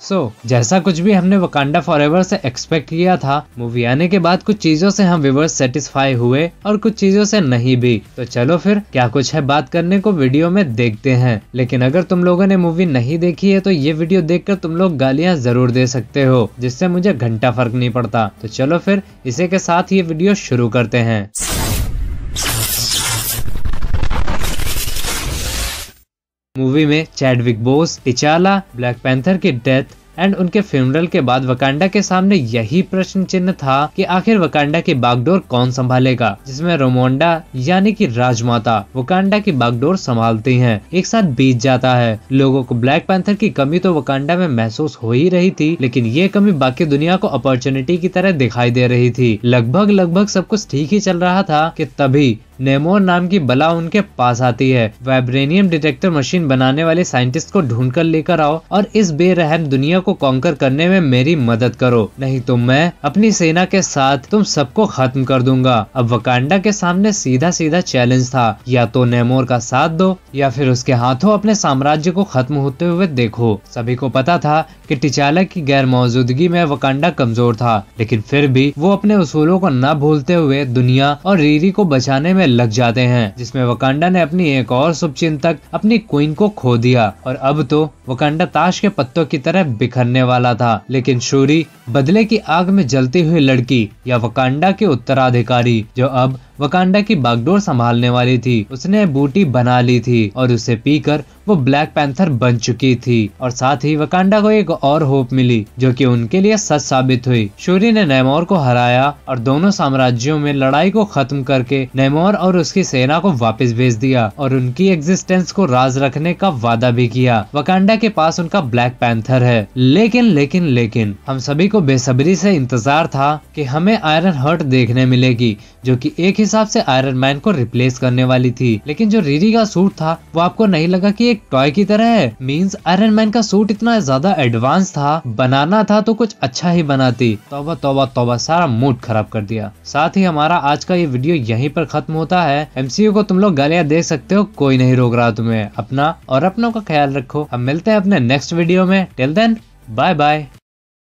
सो so, जैसा कुछ भी हमने वकांडा फॉरएवर से एक्सपेक्ट किया था मूवी आने के बाद कुछ चीजों से हम व्यूवर्स सेटिस्फाई हुए और कुछ चीजों से नहीं भी तो चलो फिर क्या कुछ है बात करने को वीडियो में देखते हैं लेकिन अगर तुम लोगों ने मूवी नहीं देखी है तो ये वीडियो देखकर तुम लोग गालियाँ जरूर दे सकते हो जिससे मुझे घंटा फर्क नहीं पड़ता तो चलो फिर इसी के साथ ये वीडियो शुरू करते हैं मूवी में चैडविक बोस इचाला ब्लैक पैंथर की डेथ एंड उनके फ्यूनरल के बाद वकांडा के सामने यही प्रश्न चिन्ह था कि आखिर वकांडा की बागडोर कौन संभालेगा जिसमें रोमोंडा यानी कि राजमाता वकांडा की बागडोर संभालती हैं एक साथ बीत जाता है लोगों को ब्लैक पैंथर की कमी तो वकांडा में महसूस हो ही रही थी लेकिन ये कमी बाकी दुनिया को अपॉर्चुनिटी की तरह दिखाई दे रही थी लगभग लगभग सब कुछ ठीक ही चल रहा था की तभी नेमोर नाम की बला उनके पास आती है वाइब्रेनियम डिटेक्टर मशीन बनाने वाले साइंटिस्ट को ढूंढ कर लेकर आओ और इस बेरहम दुनिया को कॉन्कर करने में मेरी मदद करो नहीं तो मैं अपनी सेना के साथ तुम सबको खत्म कर दूंगा अब वकांडा के सामने सीधा सीधा चैलेंज था या तो नेमोर का साथ दो या फिर उसके हाथों अपने साम्राज्य को खत्म होते हुए देखो सभी को पता था कि टिचाला की गैर मौजूदगी में वकांडा कमजोर था लेकिन फिर भी वो अपने उसूलों को न भूलते हुए दुनिया और रीरी को बचाने में में लग जाते हैं जिसमें वकांडा ने अपनी एक और शुभ चिंतक अपनी क्वीन को खो दिया और अब तो वकांडा ताश के पत्तों की तरह बिखरने वाला था लेकिन शूरी बदले की आग में जलती हुई लड़की या वकांडा के उत्तराधिकारी जो अब वकांडा की बागडोर संभालने वाली थी उसने बूटी बना ली थी और उसे पीकर वो ब्लैक पैंथर बन चुकी थी और साथ ही वकांडा को एक और होप मिली जो कि उनके लिए सच साबित हुई शोरी ने नैमोर को हराया और दोनों साम्राज्यों में लड़ाई को खत्म करके नैमोर और उसकी सेना को वापस भेज दिया और उनकी एग्जिस्टेंस को राज रखने का वादा भी किया वकांडा के पास उनका ब्लैक पैंथर है लेकिन लेकिन लेकिन हम सभी को बेसब्री से इंतजार था कि हमें आयरन हर्ट देखने मिलेगी जो कि एक ही हिसाब से आयरन मैन को रिप्लेस करने वाली थी लेकिन जो रीरी का सूट था वो आपको नहीं लगा की एक टॉय की तरह है मीन्स आयरन मैन का सूट इतना ज्यादा एडवांस था बनाना था तो कुछ अच्छा ही बनाती तोबा तोबा तोबा सारा मूड खराब कर दिया साथ ही हमारा आज का ये वीडियो यही पर खत्म होता है एमसीयू को तुम लोग गालियाँ दे सकते हो कोई नहीं रोक रहा तुम्हें अपना और अपनों का ख्याल रखो हम मिलते हैं अपने नेक्स्ट वीडियो में टिल देन बाय बाय